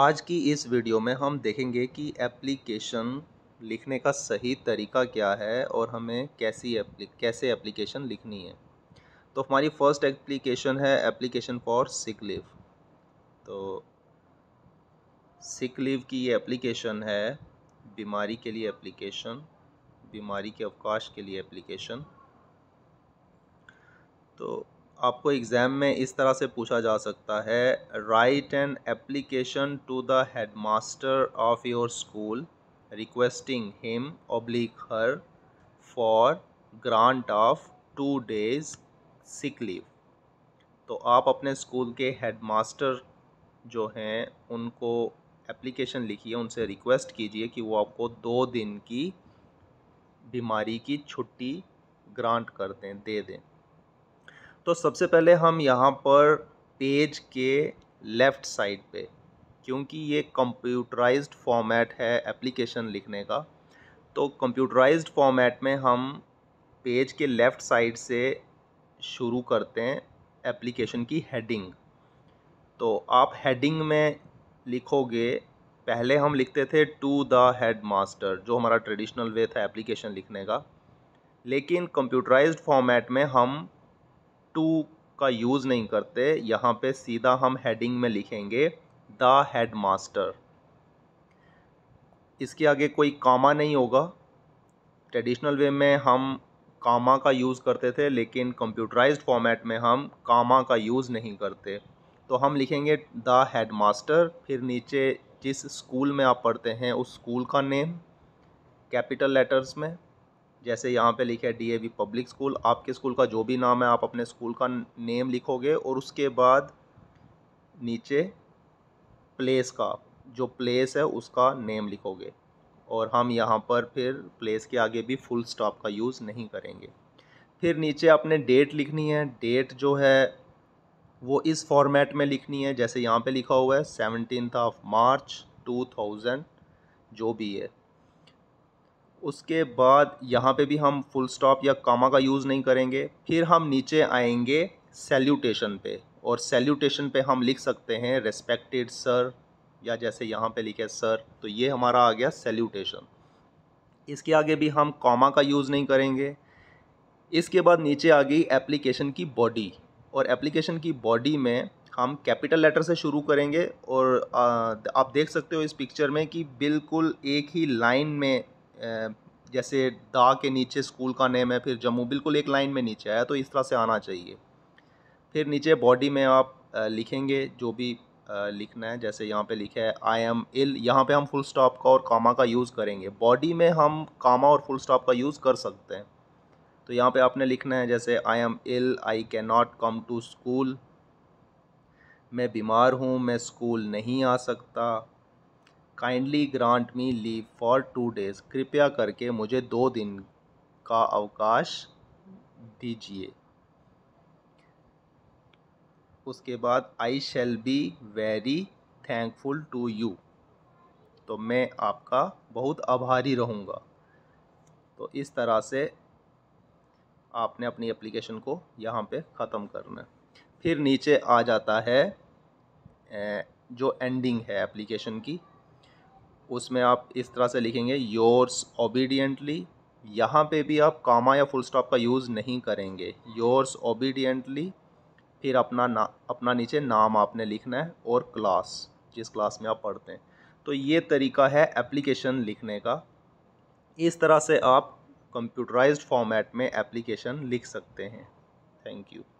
आज की इस वीडियो में हम देखेंगे कि एप्लीकेशन लिखने का सही तरीका क्या है और हमें कैसी एप्ली कैसे एप्लीकेशन लिखनी है तो हमारी फ़र्स्ट एप्लीकेशन है एप्लीकेशन फॉर सिक लीव तो सिक लीव की ये एप्लीकेशन है बीमारी के लिए एप्लीकेशन बीमारी के अवकाश के लिए एप्लीकेशन तो आपको एग्ज़ाम में इस तरह से पूछा जा सकता है write an application to the headmaster of your school requesting him oblique her for grant of two days sick leave तो आप अपने स्कूल के हेड मास्टर जो हैं उनको एप्लीकेशन लिखिए उनसे रिक्वेस्ट कीजिए कि वो आपको दो दिन की बीमारी की छुट्टी ग्रांट कर दें दे दें तो सबसे पहले हम यहाँ पर पेज के लेफ़्ट साइड पे क्योंकि ये कंप्यूटराइज्ड फॉर्मेट है एप्लीकेशन लिखने का तो कंप्यूटराइज्ड फॉर्मेट में हम पेज के लेफ़्ट साइड से शुरू करते हैं एप्लीकेशन की हेडिंग तो आप हेडिंग में लिखोगे पहले हम लिखते थे टू द हेड मास्टर जो हमारा ट्रेडिशनल वे था एप्लीकेशन लिखने का लेकिन कंप्यूटराइज्ड फॉर्मेट में हम टू का यूज़ नहीं करते यहाँ पे सीधा हम हेडिंग में लिखेंगे द हेड मास्टर इसके आगे कोई कामा नहीं होगा ट्रेडिशनल वे में हम कामा का यूज़ करते थे लेकिन कंप्यूटराइज्ड फॉर्मेट में हम कामा का यूज़ नहीं करते तो हम लिखेंगे द हेड मास्टर फिर नीचे जिस स्कूल में आप पढ़ते हैं उस स्कूल का नेम कैपिटल लेटर्स में जैसे यहाँ पे लिखे है वी पब्लिक स्कूल आपके स्कूल का जो भी नाम है आप अपने स्कूल का नेम लिखोगे और उसके बाद नीचे प्लेस का जो प्लेस है उसका नेम लिखोगे और हम यहाँ पर फिर प्लेस के आगे भी फुल स्टॉप का यूज़ नहीं करेंगे फिर नीचे आपने डेट लिखनी है डेट जो है वो इस फॉर्मेट में लिखनी है जैसे यहाँ पे लिखा हुआ है seventeen of March two thousand जो भी है उसके बाद यहाँ पे भी हम फुल स्टॉप या कामा का यूज़ नहीं करेंगे फिर हम नीचे आएंगे सैल्यूटेशन पे और सैल्यूटेशन पे हम लिख सकते हैं रेस्पेक्टेड सर या जैसे यहाँ पे लिखे सर तो ये हमारा आ गया सैल्यूटेशन इसके आगे भी हम कामा का यूज़ नहीं करेंगे इसके बाद नीचे आ गई एप्लीकेशन की बॉडी और एप्लीकेशन की बॉडी में हम कैपिटल लेटर से शुरू करेंगे और आप देख सकते हो इस पिक्चर में कि बिल्कुल एक ही लाइन में जैसे दा के नीचे स्कूल का नेम है फिर जम्मू बिल्कुल एक लाइन में नीचे आया तो इस तरह से आना चाहिए फिर नीचे बॉडी में आप लिखेंगे जो भी लिखना है जैसे यहाँ पे लिखा है आई एम इल यहाँ पे हम फुल स्टॉप का और कामा का यूज़ करेंगे बॉडी में हम कामा और फुल स्टॉप का यूज़ कर सकते हैं तो यहाँ पे आपने लिखना है जैसे I am ill I can not come to school मैं बीमार हूँ मैं स्कूल नहीं आ सकता kindly grant me leave for two days कृपया करके मुझे दो दिन का अवकाश दीजिए उसके बाद I shall be very thankful to you तो मैं आपका बहुत आभारी रहूँगा तो इस तरह से आपने अपनी एप्लीकेशन को यहाँ पे ख़त्म करना है फिर नीचे आ जाता है जो एंडिंग है एप्लीकेशन की उसमें आप इस तरह से लिखेंगे योर्स ओबीडियंटली यहाँ पे भी आप कामा या फुल स्टॉप का यूज़ नहीं करेंगे योर्स ओबीडियंटली फिर अपना ना अपना नीचे नाम आपने लिखना है और क्लास जिस क्लास में आप पढ़ते हैं तो ये तरीका है एप्लीकेशन लिखने का इस तरह से आप कंप्यूटराइज्ड फॉर्मेट में एप्लीकेशन लिख सकते हैं थैंक यू